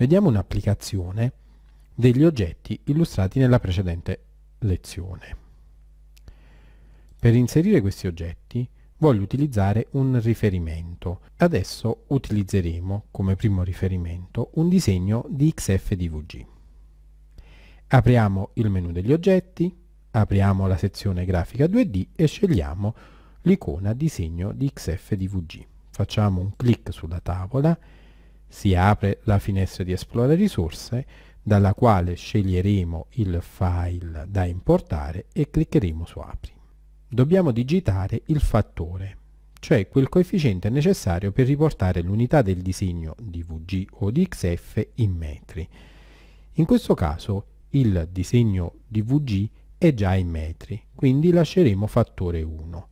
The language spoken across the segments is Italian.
Vediamo un'applicazione degli oggetti illustrati nella precedente lezione. Per inserire questi oggetti voglio utilizzare un riferimento. Adesso utilizzeremo come primo riferimento un disegno di XFDVG. Apriamo il menu degli oggetti, apriamo la sezione grafica 2D e scegliamo l'icona disegno di XFDVG. Facciamo un clic sulla tavola si apre la finestra di esplora risorse dalla quale sceglieremo il file da importare e cliccheremo su apri. Dobbiamo digitare il fattore, cioè quel coefficiente necessario per riportare l'unità del disegno di VG o di XF in metri. In questo caso il disegno di VG è già in metri, quindi lasceremo fattore 1.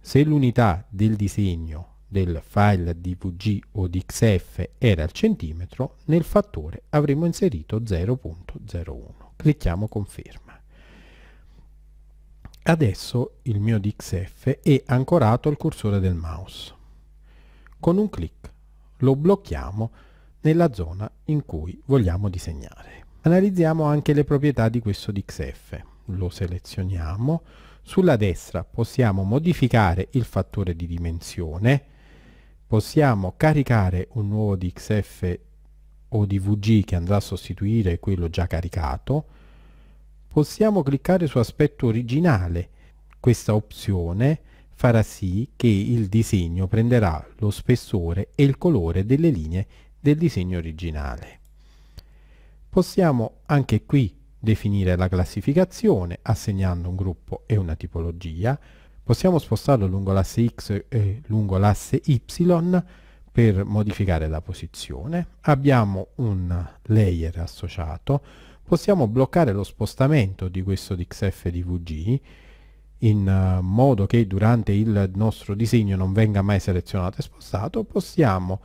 Se l'unità del disegno del file DVG o di XF era al centimetro, nel fattore avremo inserito 0.01. Clicchiamo conferma. Adesso il mio DXF è ancorato al cursore del mouse. Con un clic lo blocchiamo nella zona in cui vogliamo disegnare. Analizziamo anche le proprietà di questo DXF. Lo selezioniamo. Sulla destra possiamo modificare il fattore di dimensione, possiamo caricare un nuovo DXF o DVG che andrà a sostituire quello già caricato, possiamo cliccare su aspetto originale. Questa opzione farà sì che il disegno prenderà lo spessore e il colore delle linee del disegno originale. Possiamo anche qui definire la classificazione assegnando un gruppo e una tipologia, Possiamo spostarlo lungo l'asse X e lungo l'asse Y per modificare la posizione. Abbiamo un layer associato. Possiamo bloccare lo spostamento di questo DXF di VG in eh, modo che durante il nostro disegno non venga mai selezionato e spostato. Possiamo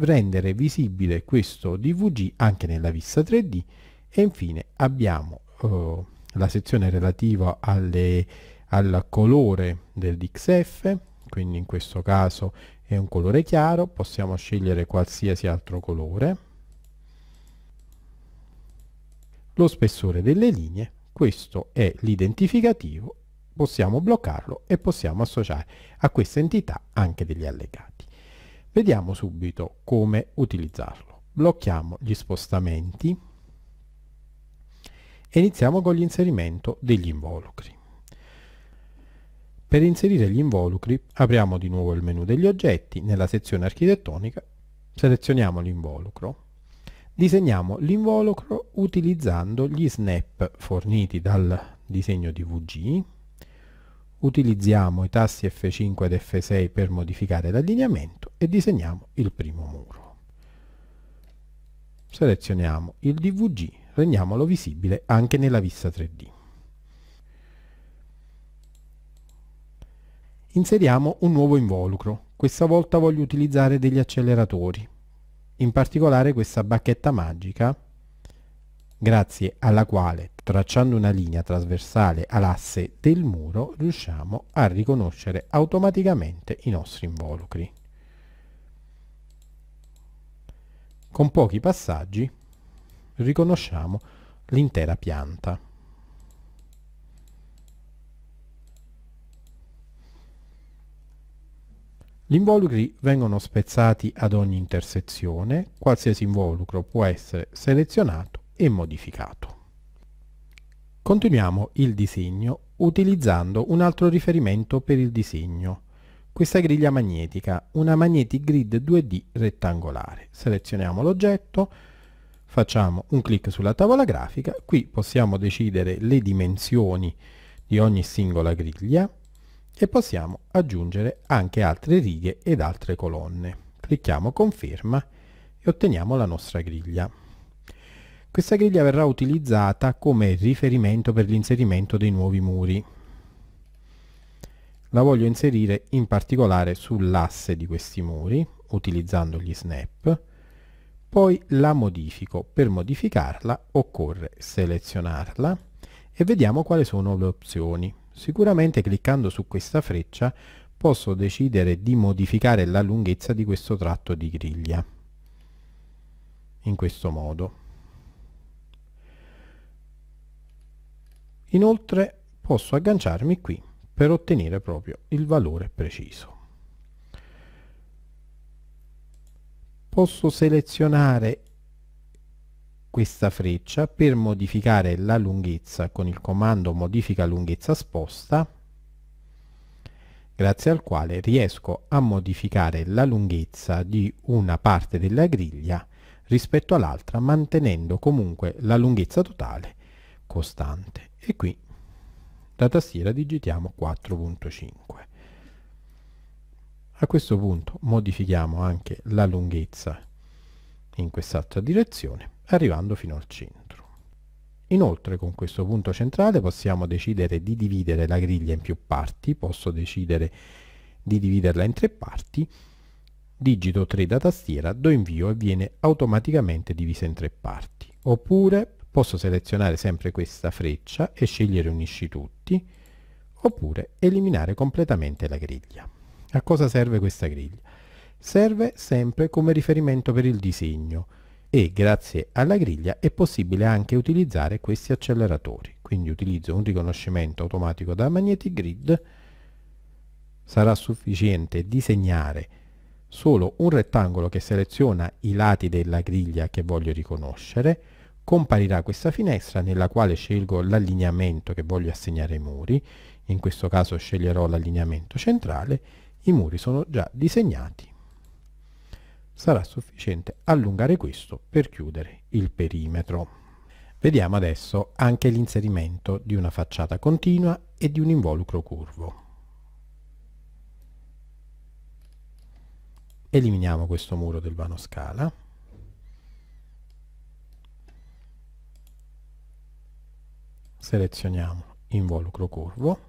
rendere visibile questo DVG anche nella vista 3D e infine abbiamo eh, la sezione relativa alle al colore del DXF, quindi in questo caso è un colore chiaro, possiamo scegliere qualsiasi altro colore, lo spessore delle linee, questo è l'identificativo, possiamo bloccarlo e possiamo associare a questa entità anche degli allegati. Vediamo subito come utilizzarlo. Blocchiamo gli spostamenti e iniziamo con l'inserimento degli involucri. Per inserire gli involucri apriamo di nuovo il menu degli oggetti nella sezione architettonica, selezioniamo l'involucro, disegniamo l'involucro utilizzando gli snap forniti dal disegno DVG, utilizziamo i tasti F5 ed F6 per modificare l'allineamento e disegniamo il primo muro. Selezioniamo il DVG, rendiamolo visibile anche nella vista 3D. Inseriamo un nuovo involucro. Questa volta voglio utilizzare degli acceleratori. In particolare questa bacchetta magica, grazie alla quale tracciando una linea trasversale all'asse del muro riusciamo a riconoscere automaticamente i nostri involucri. Con pochi passaggi riconosciamo l'intera pianta. Gli involucri vengono spezzati ad ogni intersezione, qualsiasi involucro può essere selezionato e modificato. Continuiamo il disegno utilizzando un altro riferimento per il disegno, questa griglia magnetica, una magnetic grid 2D rettangolare. Selezioniamo l'oggetto, facciamo un clic sulla tavola grafica, qui possiamo decidere le dimensioni di ogni singola griglia, e possiamo aggiungere anche altre righe ed altre colonne. Clicchiamo conferma e otteniamo la nostra griglia. Questa griglia verrà utilizzata come riferimento per l'inserimento dei nuovi muri. La voglio inserire in particolare sull'asse di questi muri, utilizzando gli snap, poi la modifico. Per modificarla occorre selezionarla e vediamo quali sono le opzioni. Sicuramente cliccando su questa freccia posso decidere di modificare la lunghezza di questo tratto di griglia in questo modo inoltre posso agganciarmi qui per ottenere proprio il valore preciso posso selezionare questa freccia per modificare la lunghezza con il comando modifica lunghezza sposta grazie al quale riesco a modificare la lunghezza di una parte della griglia rispetto all'altra mantenendo comunque la lunghezza totale costante e qui da tastiera digitiamo 4.5 a questo punto modifichiamo anche la lunghezza in quest'altra direzione arrivando fino al centro. Inoltre con questo punto centrale possiamo decidere di dividere la griglia in più parti, posso decidere di dividerla in tre parti, digito 3 da tastiera, do invio e viene automaticamente divisa in tre parti. Oppure posso selezionare sempre questa freccia e scegliere unisci tutti, oppure eliminare completamente la griglia. A cosa serve questa griglia? Serve sempre come riferimento per il disegno, e grazie alla griglia è possibile anche utilizzare questi acceleratori. Quindi utilizzo un riconoscimento automatico da magnetic grid, sarà sufficiente disegnare solo un rettangolo che seleziona i lati della griglia che voglio riconoscere, comparirà questa finestra nella quale scelgo l'allineamento che voglio assegnare ai muri, in questo caso sceglierò l'allineamento centrale, i muri sono già disegnati, sarà sufficiente allungare questo per chiudere il perimetro. Vediamo adesso anche l'inserimento di una facciata continua e di un involucro curvo. Eliminiamo questo muro del vano scala. Selezioniamo involucro curvo.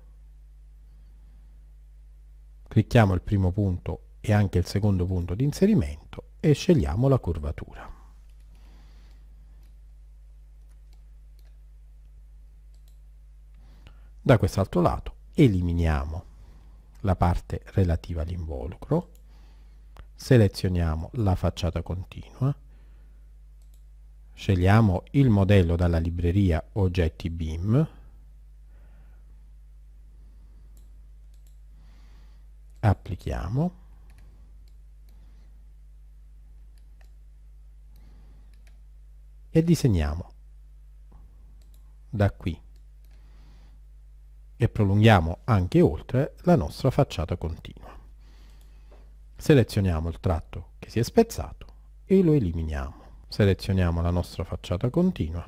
Clicchiamo il primo punto e anche il secondo punto di inserimento e scegliamo la curvatura. Da quest'altro lato eliminiamo la parte relativa all'involucro, selezioniamo la facciata continua, scegliamo il modello dalla libreria oggetti BIM, applichiamo e disegniamo da qui e prolunghiamo anche oltre la nostra facciata continua. Selezioniamo il tratto che si è spezzato e lo eliminiamo. Selezioniamo la nostra facciata continua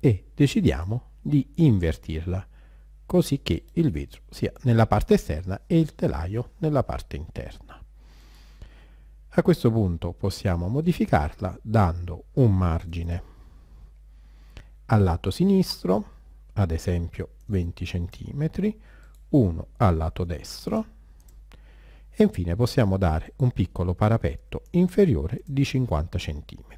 e decidiamo di invertirla così che il vetro sia nella parte esterna e il telaio nella parte interna. A questo punto possiamo modificarla dando un margine al lato sinistro, ad esempio 20 cm, uno al lato destro e infine possiamo dare un piccolo parapetto inferiore di 50 cm,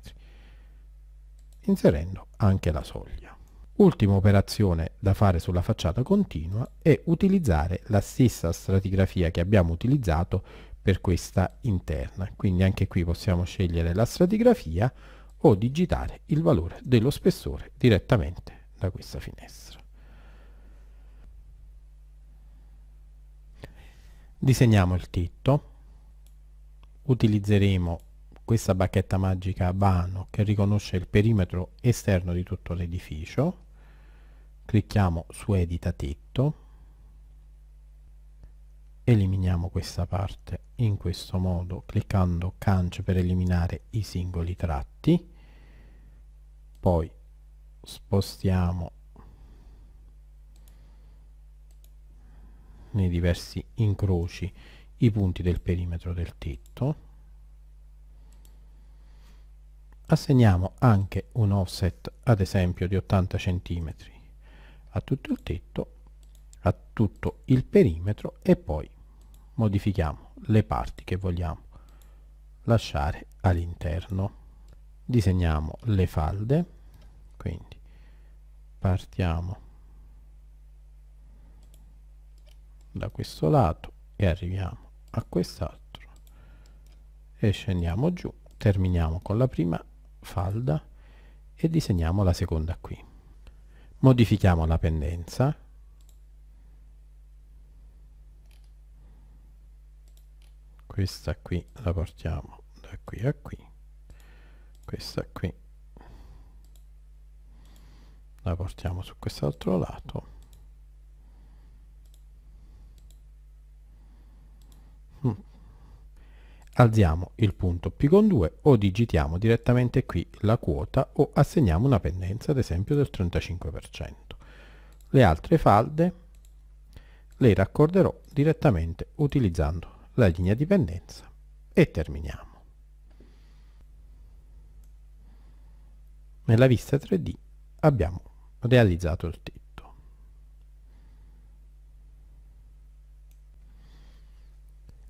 inserendo anche la soglia. Ultima operazione da fare sulla facciata continua è utilizzare la stessa stratigrafia che abbiamo utilizzato per questa interna. Quindi anche qui possiamo scegliere la stratigrafia o digitare il valore dello spessore direttamente da questa finestra. Disegniamo il tetto, utilizzeremo questa bacchetta magica Vano che riconosce il perimetro esterno di tutto l'edificio, clicchiamo su edita tetto, eliminiamo questa parte in questo modo cliccando cancio per eliminare i singoli tratti poi spostiamo nei diversi incroci i punti del perimetro del tetto assegniamo anche un offset ad esempio di 80 cm a tutto il tetto a tutto il perimetro e poi modifichiamo le parti che vogliamo lasciare all'interno disegniamo le falde quindi partiamo da questo lato e arriviamo a quest'altro e scendiamo giù terminiamo con la prima falda e disegniamo la seconda qui modifichiamo la pendenza questa qui la portiamo da qui a qui questa qui la portiamo su quest'altro lato mm. alziamo il punto P con 2 o digitiamo direttamente qui la quota o assegniamo una pendenza ad esempio del 35% le altre falde le raccorderò direttamente utilizzando la linea di pendenza e terminiamo. Nella vista 3D abbiamo realizzato il tetto.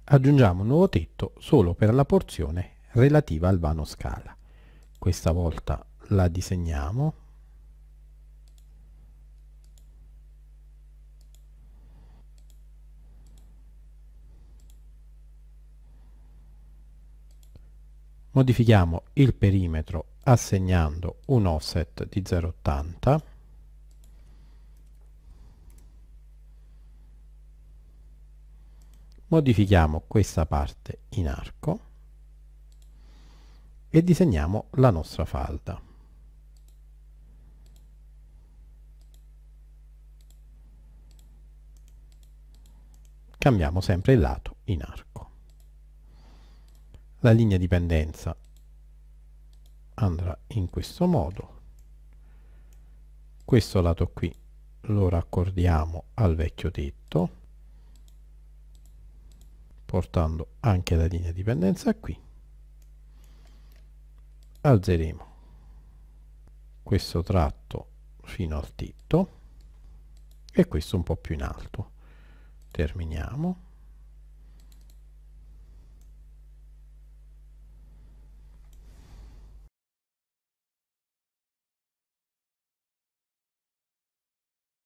Aggiungiamo un nuovo tetto solo per la porzione relativa al vano scala. Questa volta la disegniamo modifichiamo il perimetro assegnando un offset di 0,80 modifichiamo questa parte in arco e disegniamo la nostra falda cambiamo sempre il lato in arco la linea dipendenza andrà in questo modo questo lato qui lo raccordiamo al vecchio tetto portando anche la linea dipendenza qui alzeremo questo tratto fino al tetto e questo un po' più in alto terminiamo